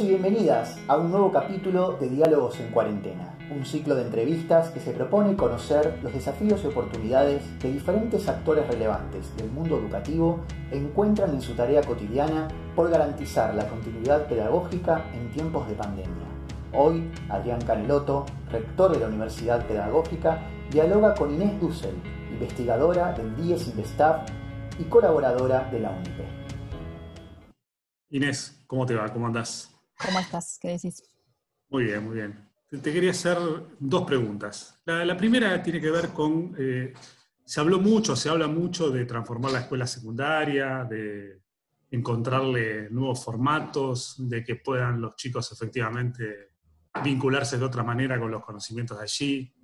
y bienvenidas a un nuevo capítulo de Diálogos en Cuarentena, un ciclo de entrevistas que se propone conocer los desafíos y oportunidades que diferentes actores relevantes del mundo educativo encuentran en su tarea cotidiana por garantizar la continuidad pedagógica en tiempos de pandemia. Hoy, Adrián Caneloto, rector de la Universidad Pedagógica, dialoga con Inés Dussel, investigadora del DIES Vestaf y colaboradora de la UNIPE. Inés, ¿cómo te va? ¿Cómo andás? ¿Cómo estás? ¿Qué decís? Muy bien, muy bien. Te quería hacer dos preguntas. La, primera tiene que ver con, eh, se habló mucho, se habla mucho de transformar la escuela secundaria, de encontrarle nuevos formatos, de que puedan los chicos efectivamente vincularse de otra manera con los conocimientos de allí.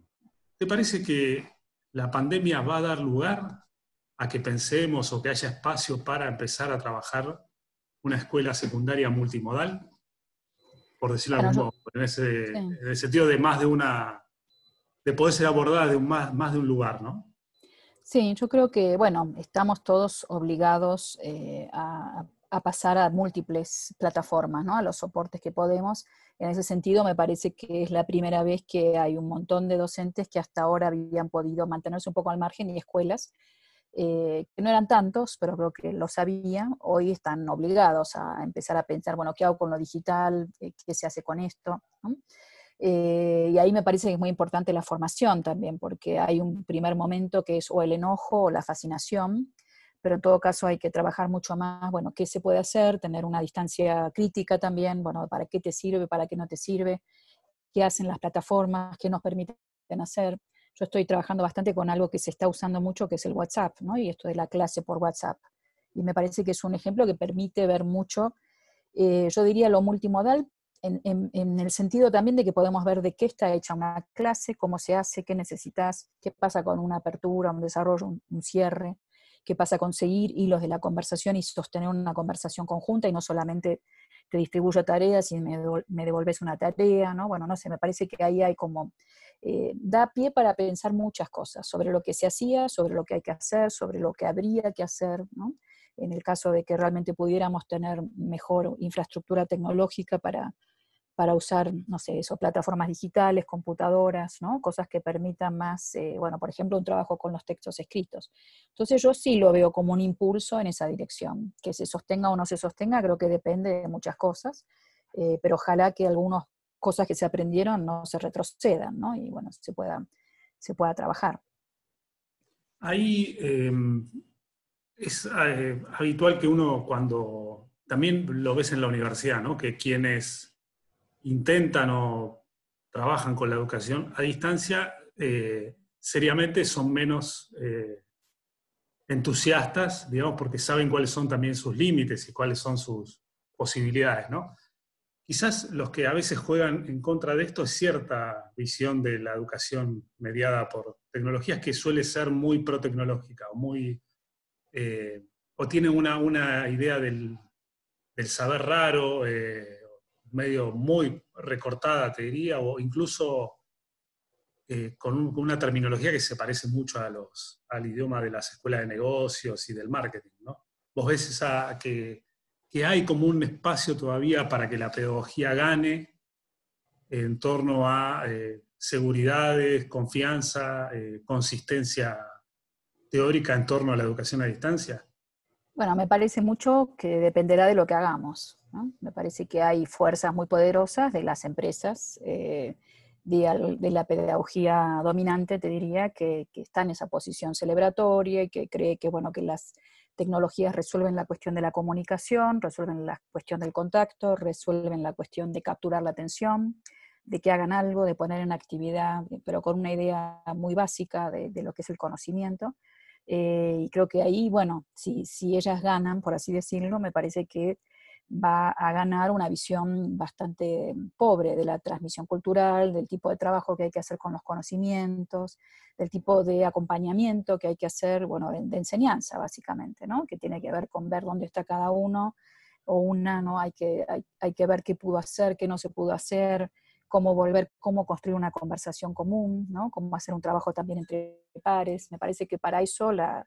¿Te parece que la pandemia va a dar lugar a que pensemos o que haya espacio para empezar a trabajar una escuela secundaria multimodal? por decirlo en ese, el sentido de más de una, de poder ser abordada de más, más de un lugar, ¿no? Sí, yo creo que, bueno, estamos todos obligados eh, a, a, pasar a múltiples plataformas, ¿no? A los soportes que podemos. En ese sentido, me parece que es la primera vez que hay un montón de docentes que hasta ahora habían podido mantenerse un poco al margen y escuelas eh, que no eran tantos, pero creo que lo sabían, hoy están obligados a empezar a pensar, bueno, ¿qué hago con lo digital? ¿Qué se hace con esto? Eh, y ahí me parece que es muy importante la formación también, porque hay un primer momento que es o el enojo o la fascinación, pero en todo caso hay que trabajar mucho más, bueno, qué se puede hacer, tener una distancia crítica también, bueno, para qué te sirve, para qué no te sirve, qué hacen las plataformas, qué nos permiten hacer yo estoy trabajando bastante con algo que se está usando mucho, que es el WhatsApp, ¿no? Y esto de la clase por WhatsApp. Y me parece que es un ejemplo que permite ver mucho, eh, yo diría lo multimodal, en, el sentido también de que podemos ver de qué está hecha una clase, cómo se hace, qué necesitas, qué pasa con una apertura, un desarrollo, un, cierre, qué pasa con seguir hilos de la conversación y sostener una conversación conjunta y no solamente te distribuyo tareas y me, me devolves una tarea, ¿no? Bueno, no sé, me parece que ahí hay como eh, da pie para pensar muchas cosas sobre lo que se hacía, sobre lo que hay que hacer, sobre lo que habría que hacer, en el caso de que realmente pudiéramos tener mejor infraestructura tecnológica para, para usar, no sé, eso, plataformas digitales, computadoras, ¿no? cosas que permitan más, eh, bueno, por ejemplo, un trabajo con los textos escritos. Entonces yo sí lo veo como un impulso en esa dirección, que se sostenga o no se sostenga, creo que depende de muchas cosas, eh, pero ojalá que algunos cosas que se aprendieron no se retrocedan, ¿no? Y bueno, se pueda, trabajar. Ahí em, es eh, habitual que uno cuando también lo ves en la universidad, ¿no? Que quienes intentan o trabajan con la educación a distancia eh, seriamente son menos eh, entusiastas, digamos, porque saben cuáles son también sus límites y cuáles son sus posibilidades, ¿no? Quizás los que a veces juegan en contra de esto es cierta visión de la educación mediada por tecnologías que suele ser muy protecnológica o muy eh, o tiene una, idea del, saber raro, eh, medio muy recortada, te diría, o incluso eh, con, una terminología que se parece mucho a los, al idioma de las escuelas de negocios y del marketing. ¿no? Vos ves esa que que hay como un espacio todavía para que la pedagogía gane en torno a eh, seguridades, confianza, eh, consistencia teórica en torno a la educación a distancia? Bueno, me parece mucho que dependerá de lo que hagamos. Me parece que hay fuerzas muy poderosas de las empresas, eh, de, la pedagogía dominante, te diría, que, que, está en esa posición celebratoria y que cree que, bueno, que las tecnologías resuelven la cuestión de la comunicación, resuelven la cuestión del contacto, resuelven la cuestión de capturar la atención, de que hagan algo, de poner en actividad, pero con una idea muy básica de, lo que es el conocimiento. Eh, y creo que ahí, bueno, si, si ellas ganan, por así decirlo, me parece que va a ganar una visión bastante pobre de la transmisión cultural, del tipo de trabajo que hay que hacer con los conocimientos, del tipo de acompañamiento que hay que hacer, bueno, de, enseñanza básicamente, ¿no? Que tiene que ver con ver dónde está cada uno o una, ¿no? Hay que, hay que ver qué pudo hacer, qué no se pudo hacer, cómo volver, cómo construir una conversación común, ¿no? Cómo hacer un trabajo también entre pares. Me parece que para eso la,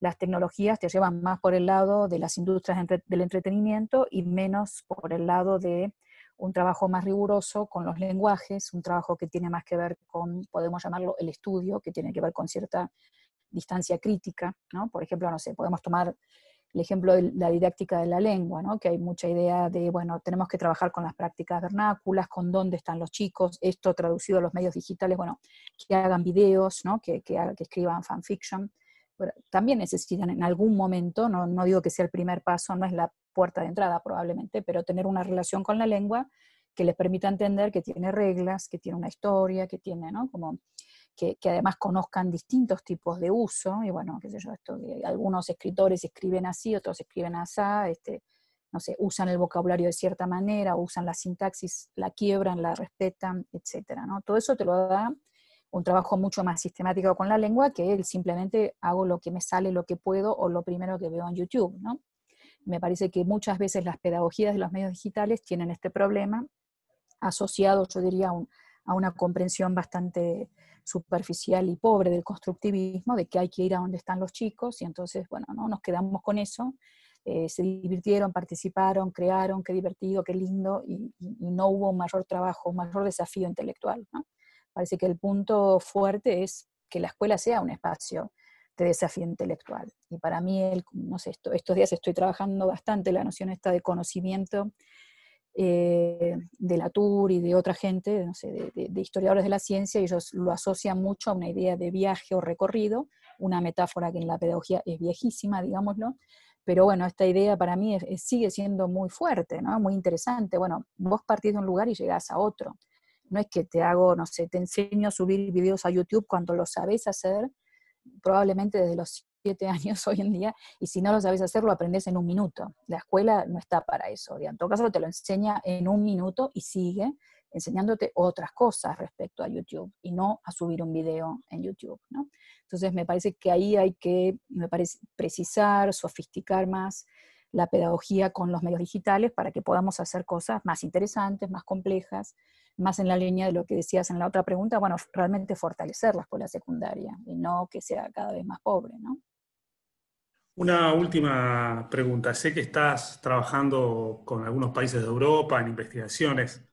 las tecnologías te llevan más por el lado de las industrias del entretenimiento y menos por el lado de un trabajo más riguroso con los lenguajes, un trabajo que tiene más que ver con, podemos llamarlo el estudio, que tiene que ver con cierta distancia crítica, ¿no? Por ejemplo, no sé, podemos tomar el ejemplo de la didáctica de la lengua, ¿no? que hay mucha idea de, bueno, tenemos que trabajar con las prácticas vernáculas, con dónde están los chicos, esto traducido a los medios digitales, bueno, que hagan videos, ¿no? que, que, que escriban fanfiction, también necesitan en algún momento, no, no digo que sea el primer paso, no es la puerta de entrada probablemente, pero tener una relación con la lengua que les permita entender que tiene reglas, que tiene una historia, que tiene, ¿no? Como que, que, además conozcan distintos tipos de uso, y bueno, qué sé yo, esto, algunos escritores escriben así, otros escriben así, este, no sé, usan el vocabulario de cierta manera, usan la sintaxis, la quiebran, la respetan, etcétera, ¿no? Todo eso te lo da un trabajo mucho más sistemático con la lengua que el simplemente hago lo que me sale, lo que puedo o lo primero que veo en YouTube. ¿no? Me parece que muchas veces las pedagogías de los medios digitales tienen este problema asociado, yo diría, a una comprensión bastante superficial y pobre del constructivismo, de que hay que ir a donde están los chicos, y entonces, bueno, ¿no? nos quedamos con eso. Eh, se divirtieron, participaron, crearon, qué divertido, qué lindo, y, y, no hubo un mayor trabajo, un mayor desafío intelectual. ¿no? Parece que el punto fuerte es que la escuela sea un espacio de desafío intelectual. Y para mí, el, no sé, esto, estos días estoy trabajando bastante la noción esta de conocimiento eh, de la tour y de otra gente, no sé, de, historiadores de la ciencia, y ellos lo asocian mucho a una idea de viaje o recorrido, una metáfora que en la pedagogía es viejísima, digámoslo, pero bueno, esta idea para mí sigue siendo muy fuerte, ¿no? muy interesante. Bueno, vos partís de un lugar y llegás a otro. No es que te hago, no sé, te enseño a subir videos a YouTube cuando lo sabes hacer, probablemente desde los siete años hoy en día, y si no lo sabes hacer, lo aprendes en un minuto. La escuela no está para eso. En todo caso, te lo enseña en un minuto y sigue enseñándote otras cosas respecto a YouTube y no a subir un video en YouTube. ¿no? Entonces, me parece que ahí hay que me parece, precisar, sofisticar más la pedagogía con los medios digitales para que podamos hacer cosas más interesantes, más complejas, más en la línea de lo que decías en la otra pregunta, bueno, realmente fortalecer la escuela secundaria y no que sea cada vez más pobre, ¿no? Una última pregunta. Sé que estás trabajando con algunos países de Europa en investigaciones.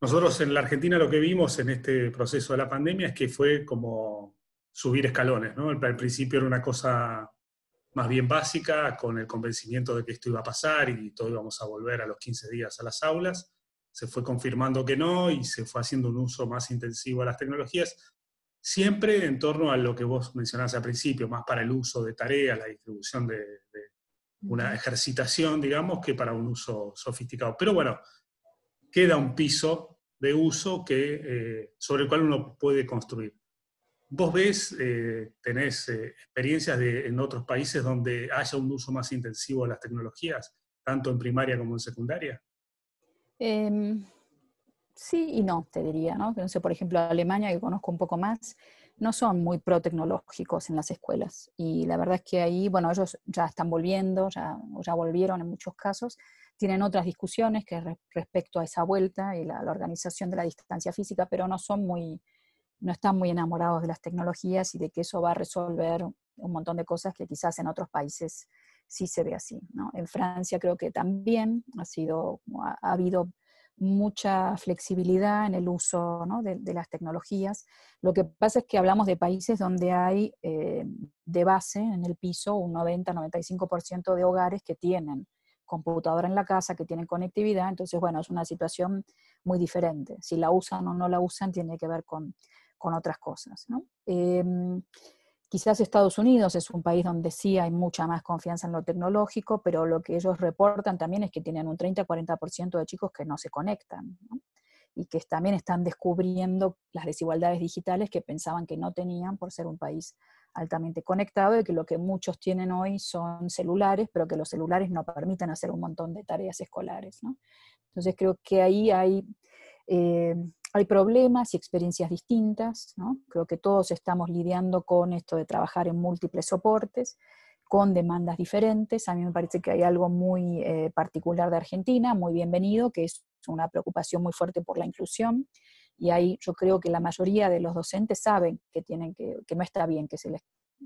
Nosotros en la Argentina lo que vimos en este proceso de la pandemia es que fue como subir escalones, ¿no? Al principio era una cosa más bien básica, con el convencimiento de que esto iba a pasar y todos íbamos a volver a los 15 días a las aulas se fue confirmando que no y se fue haciendo un uso más intensivo a las tecnologías, siempre en torno a lo que vos mencionaste al principio, más para el uso de tareas, la distribución de, una ejercitación, digamos, que para un uso sofisticado. Pero bueno, queda un piso de uso que, eh, sobre el cual uno puede construir. ¿Vos ves, eh, tenés eh, experiencias en otros países donde haya un uso más intensivo de las tecnologías, tanto en primaria como en secundaria? Em, sí y no, te diría, ¿no? por ejemplo, Alemania, que conozco un poco más, no son muy pro-tecnológicos en las escuelas. Y la verdad es que ahí, bueno, ellos ya están volviendo, ya, volvieron en muchos casos, tienen otras discusiones que respecto a esa vuelta y la, la, organización de la distancia física, pero no son muy, no están muy enamorados de las tecnologías y de que eso va a resolver un montón de cosas que quizás en otros países sí se ve así. En Francia creo que también ha, sido, ha, habido mucha flexibilidad en el uso de, las tecnologías. Lo que pasa es que hablamos de países donde hay eh, de base en el piso un 90-95% de hogares que tienen computadora en la casa, que tienen conectividad, entonces bueno, es una situación muy diferente. Si la usan o no la usan tiene que ver con, otras cosas. ¿no? Em, Quizás Estados Unidos es un país donde sí hay mucha más confianza en lo tecnológico, pero lo que ellos reportan también es que tienen un 30-40% de chicos que no se conectan y que también están descubriendo las desigualdades digitales que pensaban que no tenían por ser un país altamente conectado y que lo que muchos tienen hoy son celulares, pero que los celulares no permiten hacer un montón de tareas escolares. Entonces creo que ahí hay eh, hay problemas y experiencias distintas, creo que todos estamos lidiando con esto de trabajar en múltiples soportes, con demandas diferentes. A mí me parece que hay algo muy eh, particular de Argentina, muy bienvenido, que es una preocupación muy fuerte por la inclusión. Y ahí yo creo que la mayoría de los docentes saben que, tienen que, que no está bien que se les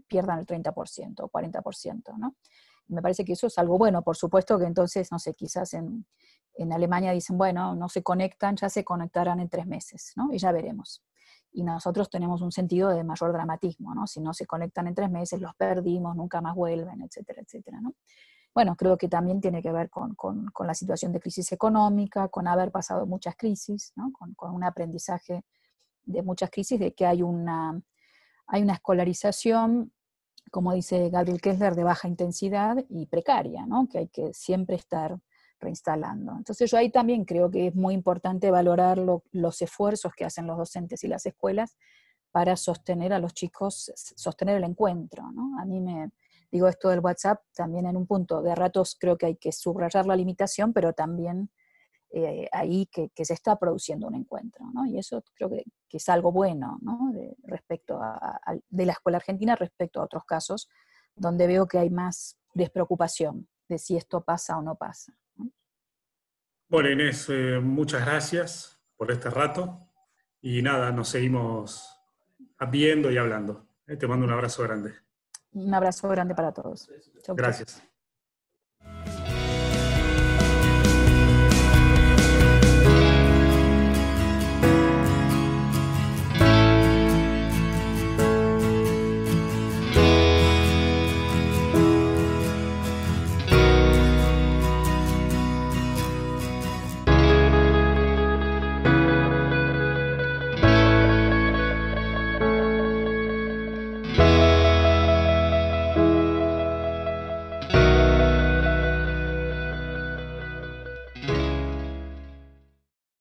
pierdan el 30% o 40%. ¿no? me parece que eso es algo bueno, por supuesto que entonces, no sé, quizás en, en Alemania dicen, bueno, no se conectan, ya se conectarán en tres meses, ¿no? Y ya veremos. Y nosotros tenemos un sentido de mayor dramatismo, ¿no? Si no se conectan en tres meses, los perdimos, nunca más vuelven, etcétera, etcétera, ¿no? Bueno, creo que también tiene que ver con, la situación de crisis económica, con haber pasado muchas crisis, ¿no? con, un aprendizaje de muchas crisis, de que hay una, hay una escolarización como dice Gabriel Kessler, de baja intensidad y precaria, ¿no? que hay que siempre estar reinstalando. Entonces yo ahí también creo que es muy importante valorar los esfuerzos que hacen los docentes y las escuelas para sostener a los chicos, sostener el encuentro. A mí me digo esto del WhatsApp también en un punto, de ratos creo que hay que subrayar la limitación, pero también eh, ahí que, se está produciendo un encuentro. Y eso creo que, es algo bueno respecto de la escuela argentina respecto a otros casos donde veo que hay más despreocupación de si esto pasa o no pasa. Bueno, Inés, eh, muchas gracias por este rato. Y nada, nos seguimos viendo y hablando. Eh, te mando un abrazo grande. Un abrazo grande para todos. Pues. gracias.